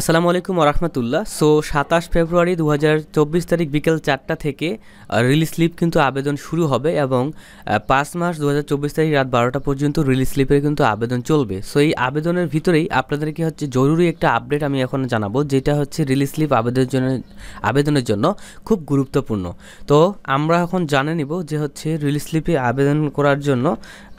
আসসালামু আলাইকুম রহমতুল্লাহ সো সাতাশ ফেব্রুয়ারি দু হাজার তারিখ বিকেল চারটা থেকে রিলিজ স্লিপ কিন্তু আবেদন শুরু হবে এবং পাঁচ মাস দু তারিখ রাত বারোটা পর্যন্ত রিলিজ স্লিপের কিন্তু আবেদন চলবে সো এই আবেদনের ভিতরেই আপনাদেরকে হচ্ছে জরুরি একটা আপডেট আমি এখন জানাবো যেটা হচ্ছে রিলিজ স্লিপ আবেদনের জন্য আবেদনের জন্য খুব গুরুত্বপূর্ণ তো আমরা এখন জানে নিব যে হচ্ছে রিলিজ স্লিপে আবেদন করার জন্য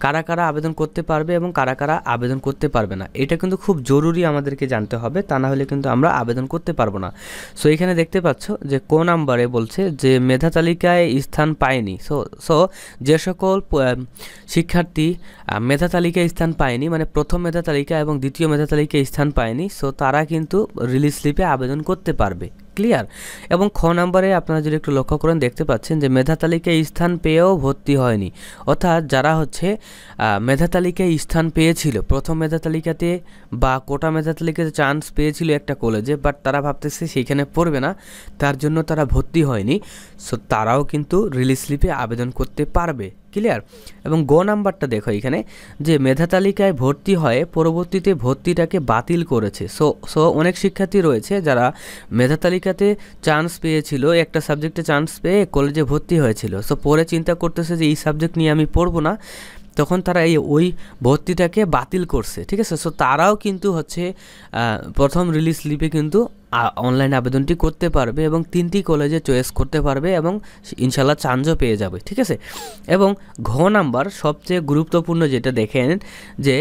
কারা কারা আবেদন করতে পারবে এবং কারা কারা আবেদন করতে পারবে না এটা কিন্তু খুব জরুরি আমাদেরকে জানতে হবে তা না হলে কিন্তু আমরা আবেদন করতে পারবো না সো এখানে দেখতে পাচ্ছ যে কো নাম্বারে বলছে যে মেধা তালিকায় স্থান পায়নি সো সো যে সকল শিক্ষার্থী মেধা তালিকায় স্থান পায়নি মানে প্রথম মেধা তালিকা এবং দ্বিতীয় মেধা তালিকায় স্থান পায়নি সো তারা কিন্তু রিলিজ স্লিপে আবেদন করতে পারবে ক্লিয়ার এবং খ নাম্বারে আপনারা যদি একটু লক্ষ্য করেন দেখতে পাচ্ছেন যে মেধা তালিকায় স্থান পেয়েও ভর্তি হয়নি অর্থাৎ যারা হচ্ছে মেধা তালিকায় স্থান পেয়েছিল প্রথম মেধা তালিকাতে বা কোটা মেধা তালিকাতে চান্স পেয়েছিল একটা কলেজে বাট তারা ভাবতেছে সেইখানে পড়বে না তার জন্য তারা ভর্তি হয়নি সো তারাও কিন্তু রিলিজ স্লিপে আবেদন করতে পারবে ক্লিয়ার এবং গ নাম্বারটা দেখো এখানে যে মেধা তালিকায় ভর্তি হয়ে পরবর্তীতে ভর্তিটাকে বাতিল করেছে সো সো অনেক শিক্ষার্থী রয়েছে যারা মেধা তালিকাতে চান্স পেয়েছিল একটা সাবজেক্টে চান্স পেয়ে কলেজে ভর্তি হয়েছিল সো পরে চিন্তা করতেছে যে এই সাবজেক্ট নিয়ে আমি পড়বো না তখন তারা এই ওই ভর্তিটাকে বাতিল করছে ঠিক আছে সো তারাও কিন্তু হচ্ছে প্রথম রিলিজ লিপে কিন্তু অনলাইন আবেদনটি করতে পারবে এবং তিনটি কলেজে চয়েস করতে পারবে এবং ইনশাল্লাহ চান্সও পেয়ে যাবে ঠিক আছে এবং ঘ নাম্বার সবচেয়ে গুরুত্বপূর্ণ যেটা দেখেন যে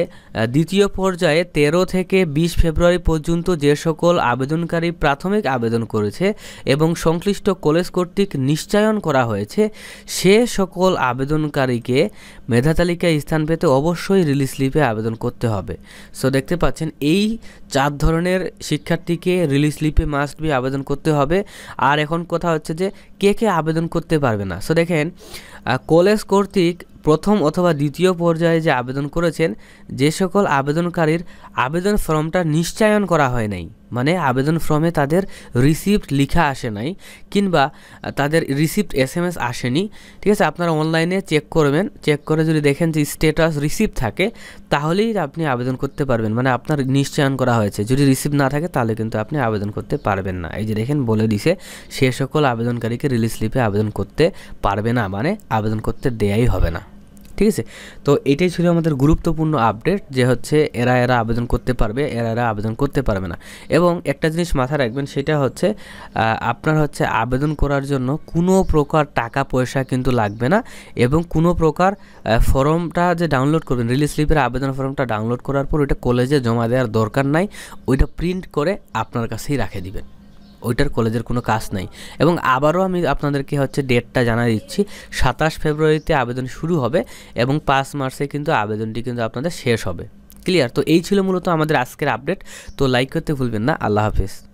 দ্বিতীয় পর্যায়ে ১৩ থেকে ২০ ফেব্রুয়ারি পর্যন্ত যে সকল আবেদনকারী প্রাথমিক আবেদন করেছে এবং সংশ্লিষ্ট কলেজ কর্তৃক নিশ্চয়ন করা হয়েছে সে সকল আবেদনকারীকে মেধা তালিকায় স্থান পেতে অবশ্যই রিলিজ স্লিপে আবেদন করতে হবে সো দেখতে পাচ্ছেন এই চার ধরনের শিক্ষার্থীকে রিলিজ স্লিপে মাস্ট বি আবেদন করতে হবে আর এখন কথা হচ্ছে যে কে কে আবেদন করতে পারবে না সো দেখেন কলেজ কর্তৃক প্রথম অথবা দ্বিতীয় পর্যায়ে যে আবেদন করেছেন যে সকল আবেদনকারীর আবেদন ফর্মটা নিশ্চয়ন করা হয় নাই মানে আবেদন ফর্মে তাদের রিসিপ্ট লিখা আসে নাই কিংবা তাদের রিসিপ্ট এস এম এস আসেনি ঠিক আছে আপনারা অনলাইনে চেক করবেন চেক করে যদি দেখেন যে স্টেটাস রিসিপ্ট থাকে তাহলেই আপনি আবেদন করতে পারবেন মানে আপনার নিশ্চয়ন করা হয়েছে যদি রিসিপ্ট না থাকে তাহলে কিন্তু আপনি আবেদন করতে পারবেন না এই যে দেখেন বলে দিছে সে সকল আবেদনকারীকে রিলিজ স্লিপে আবেদন করতে পারবে না মানে আবেদন করতে দেয়াই হবে না ঠিক আছে তো এটাই ছিল আমাদের গুরুত্বপূর্ণ আপডেট যে হচ্ছে এরা এরা আবেদন করতে পারবে এরা এরা আবেদন করতে পারবে না এবং একটা জিনিস মাথায় রাখবেন সেটা হচ্ছে আপনার হচ্ছে আবেদন করার জন্য কোনো প্রকার টাকা পয়সা কিন্তু লাগবে না এবং কোনো প্রকার ফর্মটা যে ডাউনলোড করবেন রিলিজ স্লিপের আবেদন ফর্মটা ডাউনলোড করার পর ওইটা কলেজে জমা দেওয়ার দরকার নাই ওইটা প্রিন্ট করে আপনার কাছেই রাখে দিবেন ওইটার কলেজের কোনো কাজ নাই এবং আবারও আমি আপনাদেরকে হচ্ছে ডেটটা জানা দিচ্ছি সাতাশ ফেব্রুয়ারিতে আবেদন শুরু হবে এবং পাঁচ মার্চে কিন্তু আবেদনটি কিন্তু আপনাদের শেষ হবে ক্লিয়ার তো এই ছিল মূলত আমাদের আজকের আপডেট তো লাইক করতে ভুলবেন না আল্লাহ হাফিজ